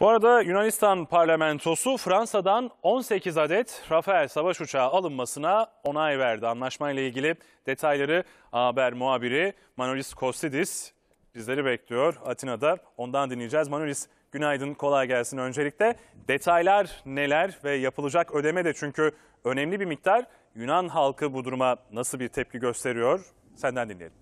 Bu arada Yunanistan parlamentosu Fransa'dan 18 adet Rafael savaş uçağı alınmasına onay verdi. Anlaşmayla ilgili detayları haber muhabiri Manolis Kostidis bizleri bekliyor Atina'da. Ondan dinleyeceğiz. Manolis günaydın, kolay gelsin öncelikle. Detaylar neler ve yapılacak ödeme de çünkü önemli bir miktar. Yunan halkı bu duruma nasıl bir tepki gösteriyor? Senden dinleyelim.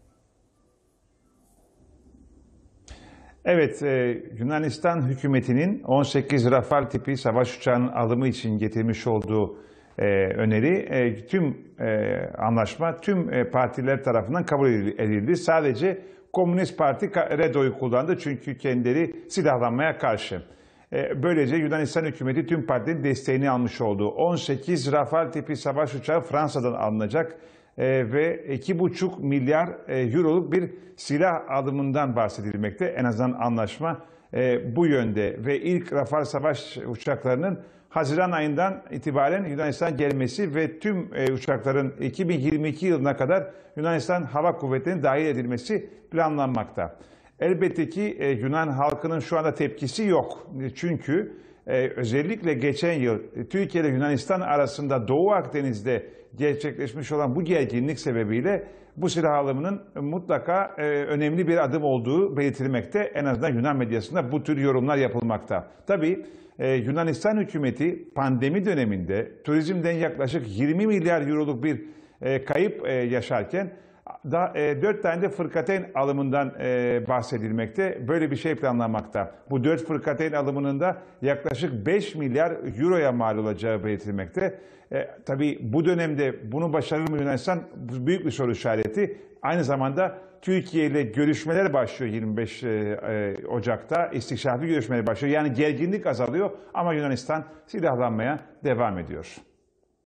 Evet, e, Yunanistan hükümetinin 18 Rafal tipi savaş uçağının alımı için getirmiş olduğu e, öneri e, tüm e, anlaşma tüm partiler tarafından kabul edildi. Sadece Komünist Parti redoyu kullandı çünkü kendileri silahlanmaya karşı. E, böylece Yunanistan hükümeti tüm partinin desteğini almış oldu. 18 Rafal tipi savaş uçağı Fransa'dan alınacak e, ve 2,5 milyar e, euroluk bir silah alımından bahsedilmekte. En azından anlaşma bu yönde ve ilk Rafal savaş uçaklarının Haziran ayından itibaren Yunanistan gelmesi ve tüm uçakların 2022 yılına kadar Yunanistan Hava Kuvvetleri'ne dahil edilmesi planlanmakta. Elbette ki e, Yunan halkının şu anda tepkisi yok. Çünkü e, özellikle geçen yıl e, Türkiye ile Yunanistan arasında Doğu Akdeniz'de gerçekleşmiş olan bu gerginlik sebebiyle bu silah alımının mutlaka e, önemli bir adım olduğu belirtilmekte. En azından Yunan medyasında bu tür yorumlar yapılmakta. Tabii e, Yunanistan hükümeti pandemi döneminde turizmden yaklaşık 20 milyar euroluk bir e, kayıp e, yaşarken da, e, 4 tane de fırkateyn alımından e, bahsedilmekte. Böyle bir şey planlanmakta. Bu 4 fırkateyn alımının da yaklaşık 5 milyar euroya mal olacağı belirtilmekte. E, tabii bu dönemde bunu başarır mı Yunanistan büyük bir soru işareti. Aynı zamanda Türkiye ile görüşmeler başlıyor 25 e, e, Ocak'ta. İstişaflı görüşmeler başlıyor. Yani gerginlik azalıyor ama Yunanistan silahlanmaya devam ediyor.